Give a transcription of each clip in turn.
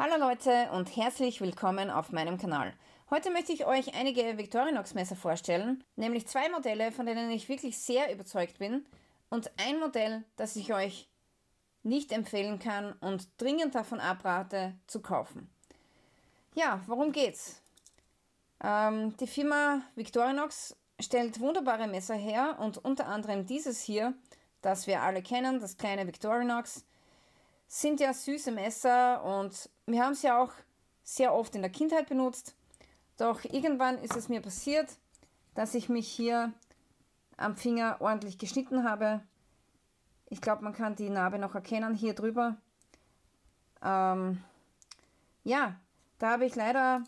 Hallo Leute und herzlich willkommen auf meinem Kanal. Heute möchte ich euch einige Victorinox Messer vorstellen, nämlich zwei Modelle, von denen ich wirklich sehr überzeugt bin und ein Modell, das ich euch nicht empfehlen kann und dringend davon abrate zu kaufen. Ja, worum geht's? Ähm, die Firma Victorinox stellt wunderbare Messer her und unter anderem dieses hier, das wir alle kennen, das kleine Victorinox sind ja süße Messer und wir haben sie auch sehr oft in der Kindheit benutzt. Doch irgendwann ist es mir passiert, dass ich mich hier am Finger ordentlich geschnitten habe. Ich glaube, man kann die Narbe noch erkennen hier drüber. Ähm, ja, da habe ich leider,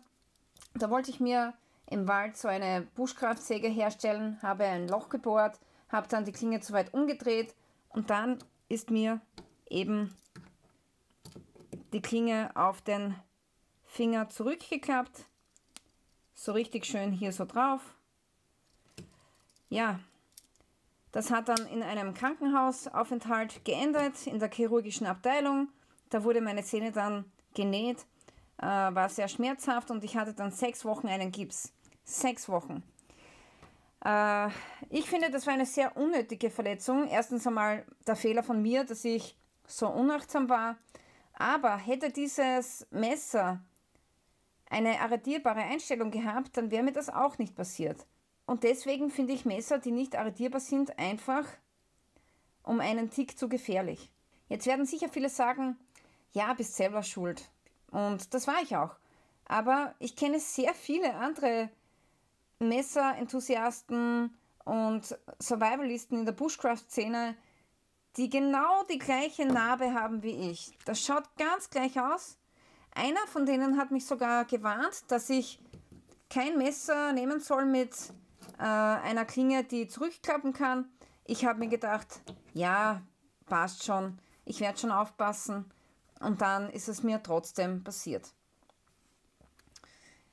da wollte ich mir im Wald so eine Buschkraftsäge herstellen, habe ein Loch gebohrt, habe dann die Klinge zu weit umgedreht und dann ist mir eben die Klinge auf den Finger zurückgeklappt. So richtig schön hier so drauf. Ja, das hat dann in einem Krankenhausaufenthalt geendet, in der chirurgischen Abteilung. Da wurde meine Zähne dann genäht, äh, war sehr schmerzhaft und ich hatte dann sechs Wochen einen Gips. Sechs Wochen. Äh, ich finde, das war eine sehr unnötige Verletzung. Erstens einmal der Fehler von mir, dass ich so unachtsam war. Aber hätte dieses Messer eine arretierbare Einstellung gehabt, dann wäre mir das auch nicht passiert. Und deswegen finde ich Messer, die nicht arretierbar sind, einfach um einen Tick zu gefährlich. Jetzt werden sicher viele sagen, ja, bist selber schuld. Und das war ich auch. Aber ich kenne sehr viele andere Messerenthusiasten und Survivalisten in der Bushcraft-Szene, die genau die gleiche Narbe haben wie ich. Das schaut ganz gleich aus. Einer von denen hat mich sogar gewarnt, dass ich kein Messer nehmen soll mit äh, einer Klinge, die zurückklappen kann. Ich habe mir gedacht, ja, passt schon, ich werde schon aufpassen. Und dann ist es mir trotzdem passiert.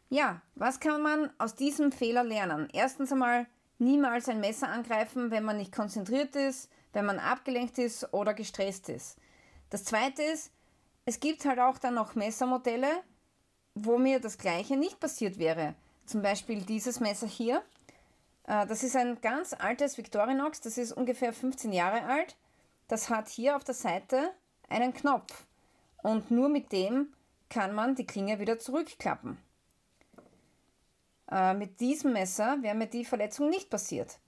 Ja, was kann man aus diesem Fehler lernen? Erstens einmal, Niemals ein Messer angreifen, wenn man nicht konzentriert ist, wenn man abgelenkt ist oder gestresst ist. Das zweite ist, es gibt halt auch dann noch Messermodelle, wo mir das gleiche nicht passiert wäre. Zum Beispiel dieses Messer hier. Äh, das ist ein ganz altes Victorinox, das ist ungefähr 15 Jahre alt. Das hat hier auf der Seite einen Knopf. Und nur mit dem kann man die Klinge wieder zurückklappen. Äh, mit diesem Messer wäre mir die Verletzung nicht passiert.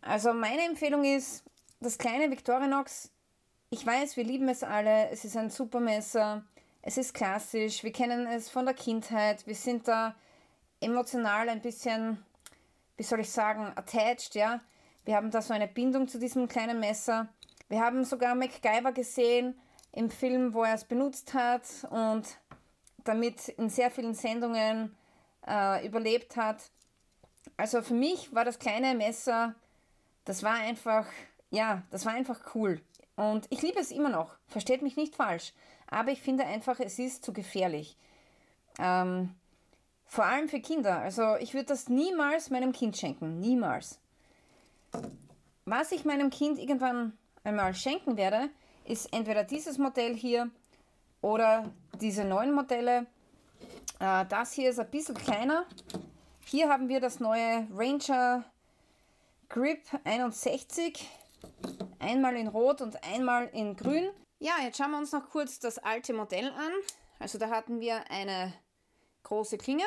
Also meine Empfehlung ist, das kleine Victorinox, ich weiß, wir lieben es alle, es ist ein super Messer, es ist klassisch, wir kennen es von der Kindheit, wir sind da emotional ein bisschen, wie soll ich sagen, attached, ja. Wir haben da so eine Bindung zu diesem kleinen Messer. Wir haben sogar MacGyver gesehen im Film, wo er es benutzt hat und damit in sehr vielen Sendungen äh, überlebt hat. Also für mich war das kleine Messer, das war einfach, ja, das war einfach cool. Und ich liebe es immer noch, versteht mich nicht falsch. Aber ich finde einfach, es ist zu gefährlich. Ähm, vor allem für Kinder. Also ich würde das niemals meinem Kind schenken. Niemals. Was ich meinem Kind irgendwann einmal schenken werde, ist entweder dieses Modell hier oder diese neuen Modelle. Äh, das hier ist ein bisschen kleiner. Hier haben wir das neue Ranger Grip 61. Einmal in Rot und einmal in Grün. Ja, jetzt schauen wir uns noch kurz das alte Modell an. Also da hatten wir eine große Klinge.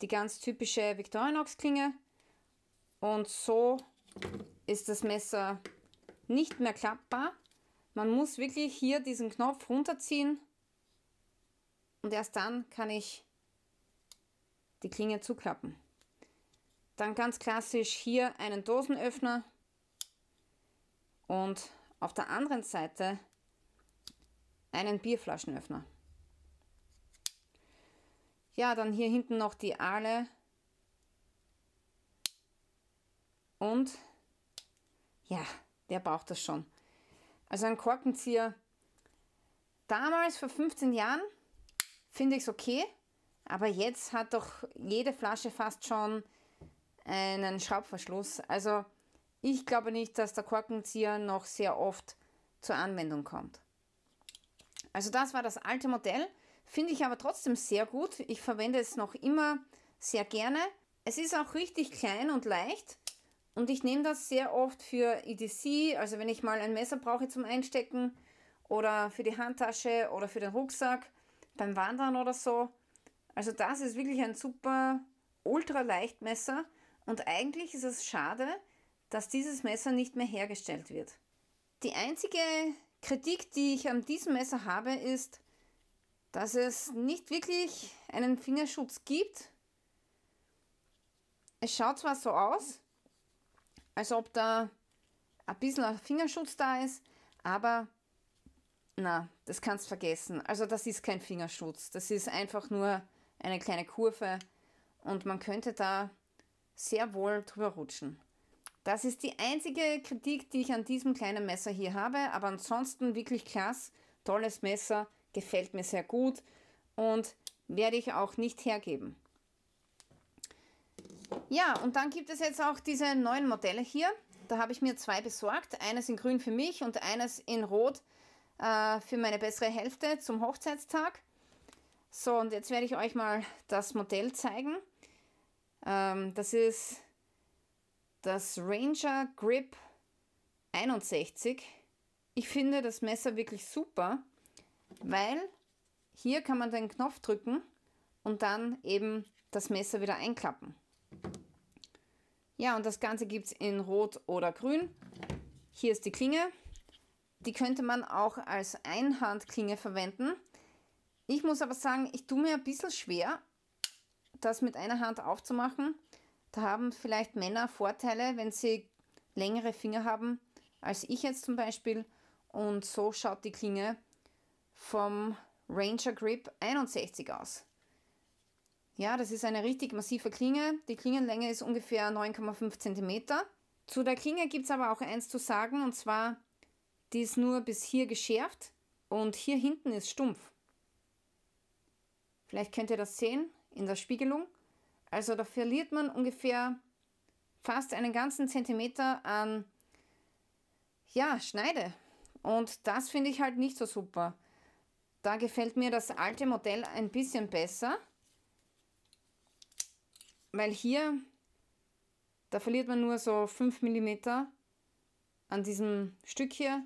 Die ganz typische Victorinox Klinge. Und so ist das Messer nicht mehr klappbar. Man muss wirklich hier diesen Knopf runterziehen und erst dann kann ich die Klinge zuklappen. Dann ganz klassisch hier einen Dosenöffner und auf der anderen Seite einen Bierflaschenöffner. Ja, dann hier hinten noch die Aale und ja, der braucht das schon. Also ein Korkenzieher. Damals vor 15 Jahren finde ich es okay, aber jetzt hat doch jede Flasche fast schon einen Schraubverschluss. Also ich glaube nicht, dass der Korkenzieher noch sehr oft zur Anwendung kommt. Also das war das alte Modell, finde ich aber trotzdem sehr gut. Ich verwende es noch immer sehr gerne. Es ist auch richtig klein und leicht. Und ich nehme das sehr oft für EDC, also wenn ich mal ein Messer brauche zum Einstecken oder für die Handtasche oder für den Rucksack, beim Wandern oder so. Also das ist wirklich ein super ultra leicht Messer und eigentlich ist es schade, dass dieses Messer nicht mehr hergestellt wird. Die einzige Kritik, die ich an diesem Messer habe, ist, dass es nicht wirklich einen Fingerschutz gibt. Es schaut zwar so aus, als ob da ein bisschen ein Fingerschutz da ist, aber na, das kannst du vergessen. Also das ist kein Fingerschutz, das ist einfach nur eine kleine Kurve und man könnte da sehr wohl drüber rutschen. Das ist die einzige Kritik, die ich an diesem kleinen Messer hier habe, aber ansonsten wirklich klasse, tolles Messer, gefällt mir sehr gut und werde ich auch nicht hergeben. Ja, und dann gibt es jetzt auch diese neuen Modelle hier. Da habe ich mir zwei besorgt. Eines in grün für mich und eines in rot äh, für meine bessere Hälfte zum Hochzeitstag. So, und jetzt werde ich euch mal das Modell zeigen. Ähm, das ist das Ranger Grip 61. Ich finde das Messer wirklich super, weil hier kann man den Knopf drücken und dann eben das Messer wieder einklappen. Ja, und das Ganze gibt es in Rot oder Grün. Hier ist die Klinge. Die könnte man auch als Einhandklinge verwenden. Ich muss aber sagen, ich tue mir ein bisschen schwer, das mit einer Hand aufzumachen. Da haben vielleicht Männer Vorteile, wenn sie längere Finger haben, als ich jetzt zum Beispiel. Und so schaut die Klinge vom Ranger Grip 61 aus. Ja, das ist eine richtig massive Klinge. Die Klingenlänge ist ungefähr 9,5 cm. Zu der Klinge gibt es aber auch eins zu sagen, und zwar, die ist nur bis hier geschärft und hier hinten ist stumpf. Vielleicht könnt ihr das sehen in der Spiegelung. Also da verliert man ungefähr fast einen ganzen Zentimeter an ja, Schneide. Und das finde ich halt nicht so super. Da gefällt mir das alte Modell ein bisschen besser. Weil hier, da verliert man nur so 5 mm an diesem Stück hier,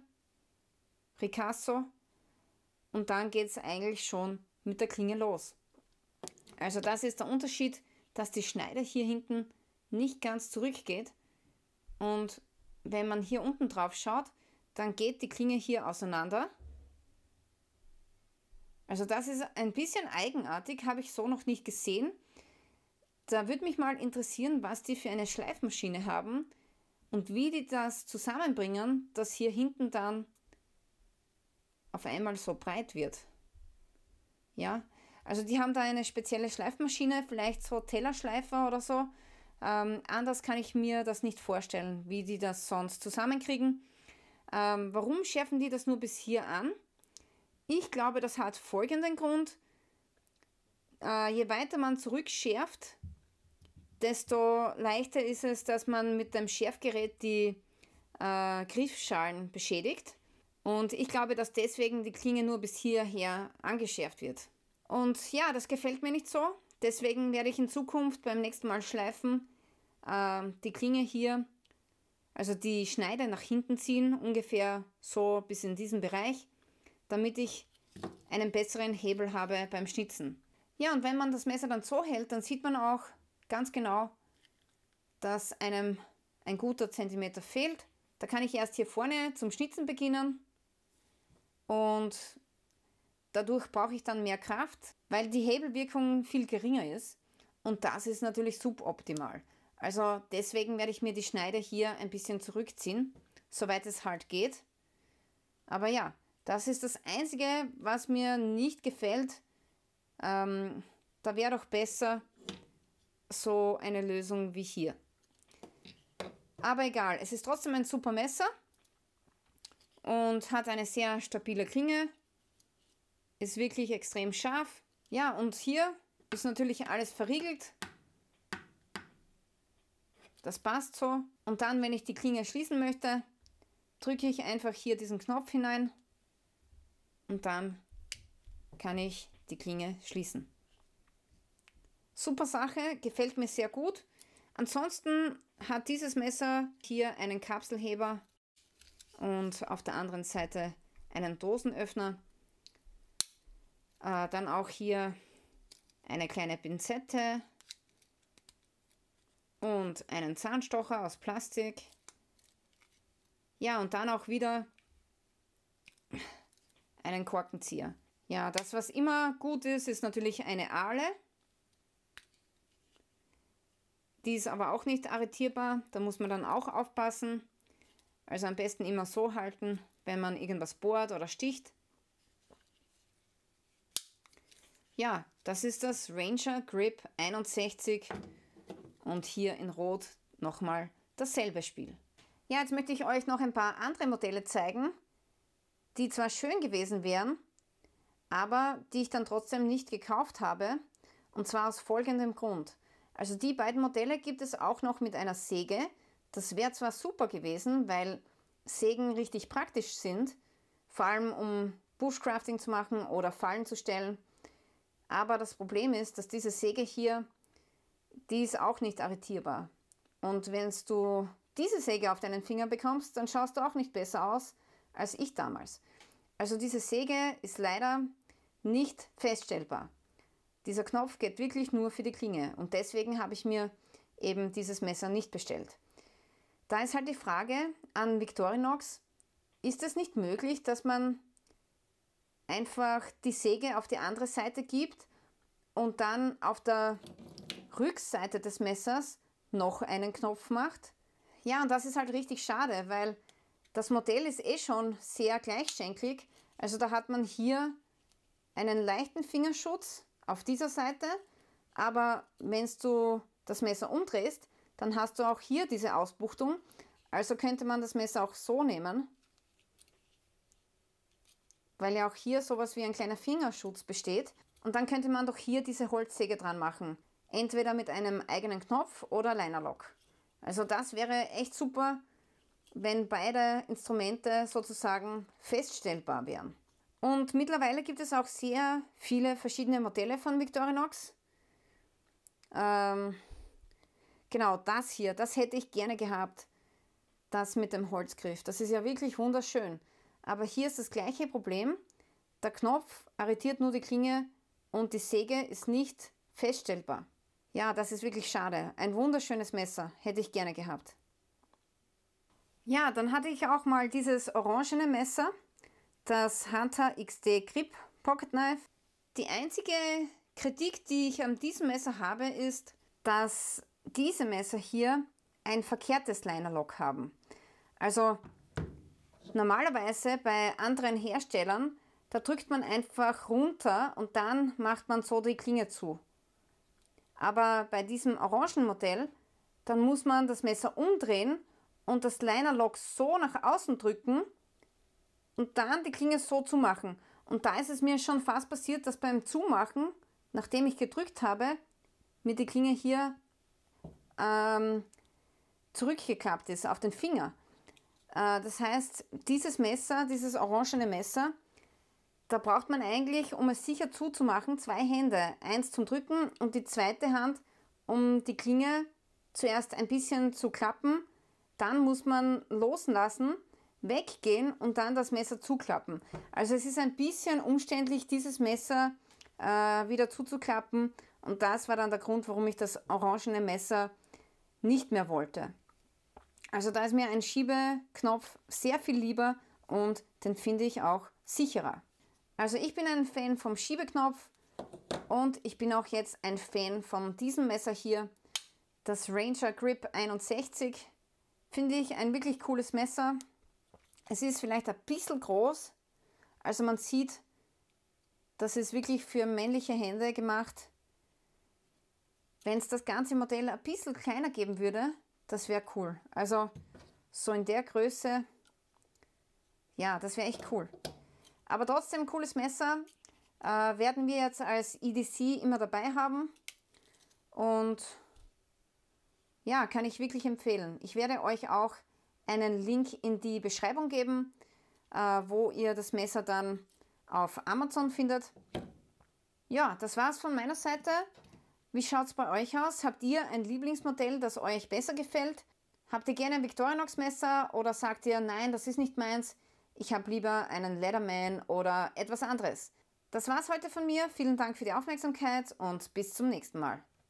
Ricasso. Und dann geht es eigentlich schon mit der Klinge los. Also das ist der Unterschied, dass die Schneide hier hinten nicht ganz zurückgeht. Und wenn man hier unten drauf schaut, dann geht die Klinge hier auseinander. Also das ist ein bisschen eigenartig, habe ich so noch nicht gesehen. Da würde mich mal interessieren, was die für eine Schleifmaschine haben und wie die das zusammenbringen, dass hier hinten dann auf einmal so breit wird. Ja, also die haben da eine spezielle Schleifmaschine, vielleicht so Tellerschleifer oder so. Ähm, anders kann ich mir das nicht vorstellen, wie die das sonst zusammenkriegen. Ähm, warum schärfen die das nur bis hier an? Ich glaube, das hat folgenden Grund. Äh, je weiter man zurückschärft, desto leichter ist es, dass man mit dem Schärfgerät die äh, Griffschalen beschädigt. Und ich glaube, dass deswegen die Klinge nur bis hierher angeschärft wird. Und ja, das gefällt mir nicht so. Deswegen werde ich in Zukunft beim nächsten Mal schleifen äh, die Klinge hier, also die Schneide nach hinten ziehen, ungefähr so bis in diesen Bereich, damit ich einen besseren Hebel habe beim Schnitzen. Ja, und wenn man das Messer dann so hält, dann sieht man auch, ganz genau, dass einem ein guter Zentimeter fehlt. Da kann ich erst hier vorne zum Schnitzen beginnen und dadurch brauche ich dann mehr Kraft, weil die Hebelwirkung viel geringer ist und das ist natürlich suboptimal. Also deswegen werde ich mir die Schneide hier ein bisschen zurückziehen, soweit es halt geht. Aber ja, das ist das Einzige, was mir nicht gefällt. Ähm, da wäre doch besser, so eine Lösung wie hier. Aber egal, es ist trotzdem ein super Messer und hat eine sehr stabile Klinge. Ist wirklich extrem scharf. Ja, und hier ist natürlich alles verriegelt. Das passt so. Und dann, wenn ich die Klinge schließen möchte, drücke ich einfach hier diesen Knopf hinein und dann kann ich die Klinge schließen. Super Sache, gefällt mir sehr gut. Ansonsten hat dieses Messer hier einen Kapselheber und auf der anderen Seite einen Dosenöffner. Äh, dann auch hier eine kleine Pinzette und einen Zahnstocher aus Plastik. Ja, und dann auch wieder einen Korkenzieher. Ja, das, was immer gut ist, ist natürlich eine Ahle. Die ist aber auch nicht arretierbar, da muss man dann auch aufpassen. Also am besten immer so halten, wenn man irgendwas bohrt oder sticht. Ja, das ist das Ranger Grip 61 und hier in Rot nochmal dasselbe Spiel. Ja, jetzt möchte ich euch noch ein paar andere Modelle zeigen, die zwar schön gewesen wären, aber die ich dann trotzdem nicht gekauft habe. Und zwar aus folgendem Grund. Also die beiden Modelle gibt es auch noch mit einer Säge. Das wäre zwar super gewesen, weil Sägen richtig praktisch sind, vor allem um Bushcrafting zu machen oder Fallen zu stellen. Aber das Problem ist, dass diese Säge hier, die ist auch nicht arretierbar. Und wenn du diese Säge auf deinen Finger bekommst, dann schaust du auch nicht besser aus als ich damals. Also diese Säge ist leider nicht feststellbar. Dieser Knopf geht wirklich nur für die Klinge und deswegen habe ich mir eben dieses Messer nicht bestellt. Da ist halt die Frage an Victorinox, ist es nicht möglich, dass man einfach die Säge auf die andere Seite gibt und dann auf der Rückseite des Messers noch einen Knopf macht? Ja, und das ist halt richtig schade, weil das Modell ist eh schon sehr gleichschenklig. Also da hat man hier einen leichten Fingerschutz auf dieser Seite, aber wenn du das Messer umdrehst, dann hast du auch hier diese Ausbuchtung. Also könnte man das Messer auch so nehmen, weil ja auch hier sowas wie ein kleiner Fingerschutz besteht. Und dann könnte man doch hier diese Holzsäge dran machen. Entweder mit einem eigenen Knopf oder Linerlock. Also das wäre echt super, wenn beide Instrumente sozusagen feststellbar wären. Und mittlerweile gibt es auch sehr viele verschiedene Modelle von Victorinox. Ähm, genau das hier, das hätte ich gerne gehabt. Das mit dem Holzgriff. Das ist ja wirklich wunderschön. Aber hier ist das gleiche Problem. Der Knopf arretiert nur die Klinge und die Säge ist nicht feststellbar. Ja, das ist wirklich schade. Ein wunderschönes Messer hätte ich gerne gehabt. Ja, dann hatte ich auch mal dieses orangene Messer das Hunter XD Grip Pocket Knife. Die einzige Kritik, die ich an diesem Messer habe, ist, dass diese Messer hier ein verkehrtes Liner Lock haben. Also normalerweise bei anderen Herstellern, da drückt man einfach runter und dann macht man so die Klinge zu. Aber bei diesem orangen Modell, dann muss man das Messer umdrehen und das Liner Lock so nach außen drücken, und dann die Klinge so zu machen. Und da ist es mir schon fast passiert, dass beim Zumachen, nachdem ich gedrückt habe, mir die Klinge hier ähm, zurückgeklappt ist auf den Finger. Äh, das heißt, dieses Messer, dieses orangene Messer, da braucht man eigentlich, um es sicher zuzumachen, zwei Hände. Eins zum Drücken und die zweite Hand, um die Klinge zuerst ein bisschen zu klappen. Dann muss man loslassen weggehen und dann das Messer zuklappen. Also es ist ein bisschen umständlich, dieses Messer äh, wieder zuzuklappen und das war dann der Grund, warum ich das orangene Messer nicht mehr wollte. Also da ist mir ein Schiebeknopf sehr viel lieber und den finde ich auch sicherer. Also ich bin ein Fan vom Schiebeknopf und ich bin auch jetzt ein Fan von diesem Messer hier, das Ranger Grip 61. Finde ich ein wirklich cooles Messer. Es ist vielleicht ein bisschen groß, also man sieht, das ist wirklich für männliche Hände gemacht. Wenn es das ganze Modell ein bisschen kleiner geben würde, das wäre cool. Also so in der Größe, ja, das wäre echt cool. Aber trotzdem cooles Messer äh, werden wir jetzt als EDC immer dabei haben. Und ja, kann ich wirklich empfehlen. Ich werde euch auch einen Link in die Beschreibung geben, äh, wo ihr das Messer dann auf Amazon findet. Ja, das war's von meiner Seite. Wie schaut es bei euch aus? Habt ihr ein Lieblingsmodell, das euch besser gefällt? Habt ihr gerne ein Victorinox-Messer oder sagt ihr, nein, das ist nicht meins, ich habe lieber einen Leatherman oder etwas anderes? Das war's heute von mir. Vielen Dank für die Aufmerksamkeit und bis zum nächsten Mal.